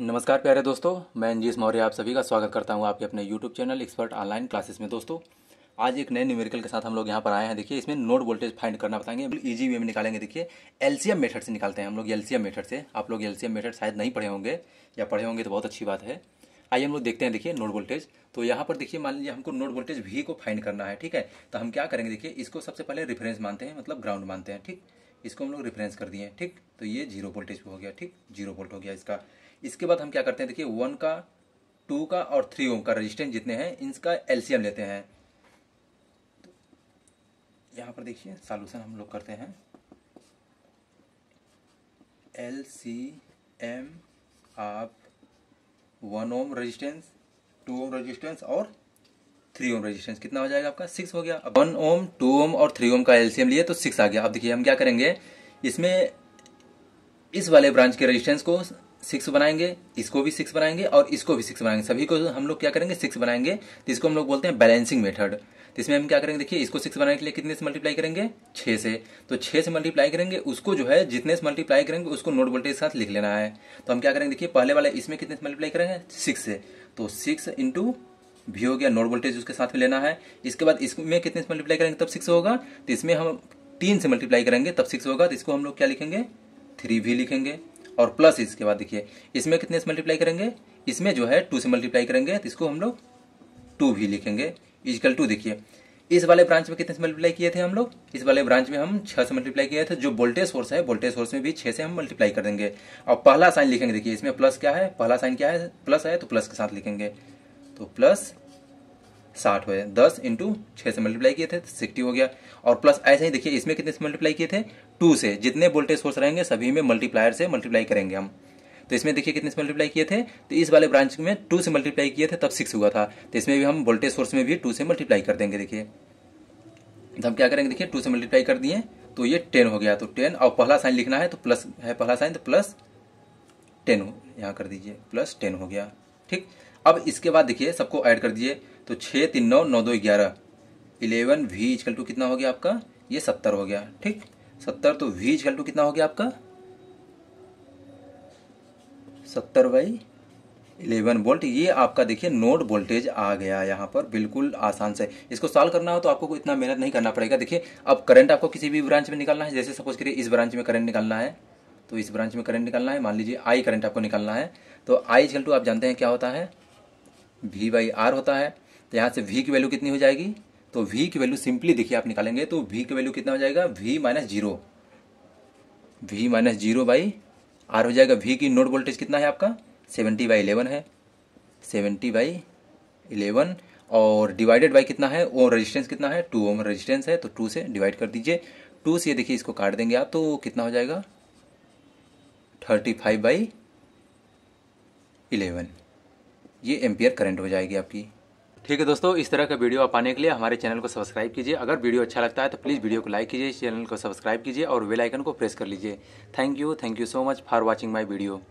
नमस्कार प्यारे दोस्तों मैं अंजीस मौर्य आप सभी का स्वागत करता हूं आपके अपने YouTube channel expert online classes में दोस्तों आज एक नए न्यूमेरिकल के साथ हम लोग यहाँ पर आए हैं देखिए इसमें नोड वोल्टेज फाइंड करना बताएंगे इजी वे में निकालेंगे देखिए एलसीएम मेथड से निकालते हैं हम लोग एलसीएम मेथड से आप लोग एलसीएम मेथड शायद नहीं पढ़े होंगे या पढ़े होंगे तो बहुत अच्छी बात है आइए हम लोग देखते हैं देखिए नोड वोल्टेज तो यहाँ पर देखिए मान लीजिए हमको नोड वोल्टेज वी को फाइंड करना है ठीक है तो हम क्या करेंगे देखिए इसको सबसे पहले रेफरेंस मानते हैं मतलब ग्राउंड मानते हैं ठीक इसको हम लोग रेफरेंस कर दिए ठीक तो ये जीरो वोल्टेज हो गया ठीक जीरो वोल्ट हो गया इसका इसके बाद हम क्या करते हैं देखिए वन का टू का और थ्री ओम का रेजिस्टेंस जितने हैं इनका एलसीएम लेते हैं तो यहां पर देखिए सॉल्यूशन हम लोग करते हैं एल सी एम आप one ohm resistance two ohm resistance और थ्री ओम रेजिस्टेंस कितना हो जाएगा आपका सिक्स हो गया अब वन ओम टू ओम और थ्री ओम का एलसीएम लिए तो सिक्स आ गया अब देखिए हम क्या करेंगे इसमें इस वाले ब्रांच के रेजिस्टेंस को सिक्स बनाएंगे इसको भी सिक्स बनाएंगे और इसको भी सिक्स बनाएंगे सभी को हम लोग क्या करेंगे सिक्स बनाएंगे तो इसको हम लोग बोलते हैं बैलेंसिंग मेथड तो इसमें हम क्या करेंगे देखिए इसको सिक्स बनाने के लिए कितने से मल्टीप्लाई करेंगे छह से तो छह से मल्टीप्लाई करेंगे उसको जो है जितने से मल्टीप्लाई करेंगे उसको नोट वोल्टेज के साथ लिख लेना है तो हम क्या करेंगे देखिए पहले वाले इसमें कितने से मल्टीप्लाई करेंगे सिक्स से तो सिक्स इंटू भी हो गया नोट वोल्टेज उसके साथ में लेना है इसके बाद इसमें कितने से मल्टीप्लाई करेंगे तब सिक्स होगा तो इसमें हम तीन से मल्टीप्लाई करेंगे तब सिक्स होगा तो इसको हम लोग क्या लिखेंगे थ्री भी लिखेंगे और प्लस इसके बाद देखिए इसमें कितने से मल्टीप्लाई करेंगे इसमें जो है टू से मल्टीप्लाई करेंगे तो इसको हम लोग टू भी लिखेंगे इजकल टू देखिए इस वाले ब्रांच में कितने से मल्टीप्लाई किए थे हम लोग इस वाले ब्रांच में हम छह से मल्टीप्लाई किए थे जो वोल्टेज सोर्स है वोल्टेज सोर्स में भी छह से हम मल्टीप्लाई कर देंगे और पहला साइन लिखेंगे देखिए इसमें प्लस क्या है पहला साइन क्या है प्लस है तो प्लस के साथ लिखेंगे तो प्लस साठ हो जाए दस इंटू छः से मल्टीप्लाई किए थे तो सिक्सटी हो गया और प्लस ऐसे ही देखिए इसमें कितने से मल्टीप्लाई किए थे टू से जितने वोल्टेज सोर्स रहेंगे सभी में मल्टीप्लायर से मल्टीप्लाई करेंगे हम तो इसमें देखिए कितने से मल्टीप्लाई किए थे तो इस वाले ब्रांच में टू से मल्टीप्लाई किए थे तब सिक्स हुआ था तो इसमें भी हम वोल्टेज सोर्स में भी टू से मल्टीप्लाई कर देंगे देखिए तो हम क्या करेंगे देखिए टू से मल्टीप्लाई कर दिए तो ये टेन हो गया तो टेन और पहला साइन लिखना है तो प्लस है पहला साइन तो प्लस टेन यहाँ कर दीजिए प्लस टेन हो गया ठीक अब इसके बाद देखिए सबको ऐड कर दीजिए तो छः तीन नौ नौ दो ग्यारह इलेवन वी इजकल टू कितना हो गया आपका ये सत्तर हो गया ठीक सत्तर तो वी इजकल टू कितना हो गया आपका सत्तर बाई इलेवन वोल्ट ये आपका देखिए नोड वोल्टेज आ गया यहाँ पर बिल्कुल आसान से इसको सॉल्व करना हो तो आपको इतना मेहनत नहीं करना पड़ेगा देखिए अब करंट आपको किसी भी ब्रांच में निकालना है जैसे सपोज करिए इस ब्रांच में करंट निकालना है तो इस ब्रांच में करंट निकालना है मान लीजिए आई करंट आपको निकालना है तो आई जल टू आप जानते हैं क्या होता है वी बाई आर होता है तो यहाँ से वी की वैल्यू कितनी हो जाएगी तो वी की वैल्यू सिंपली देखिए आप निकालेंगे तो वी की वैल्यू कितना हो जाएगा V minus zero V minus zero by R हो जाएगा वी की नोड वोल्टेज कितना है आपका सेवेंटी बाई इलेवन है सेवेंटी बाई इलेवन और डिवाइडेड बाई कितना है ओम रजिस्टेंस कितना है टू ओम रजिस्टेंस है तो टू से डिवाइड कर दीजिए टू से देखिए इसको काट देंगे आप तो कितना हो जाएगा थर्टी फाइव बाई इलेवन ये एम्पियर करंट हो जाएगी आपकी ठीक है दोस्तों इस तरह का वीडियो आप आने के लिए हमारे चैनल को सब्सक्राइब कीजिए अगर वीडियो अच्छा लगता है तो प्लीज़ वीडियो को लाइक कीजिए चैनल को सब्सक्राइब कीजिए और वेल आइकन को प्रेस कर लीजिए thank you thank you so much for watching my video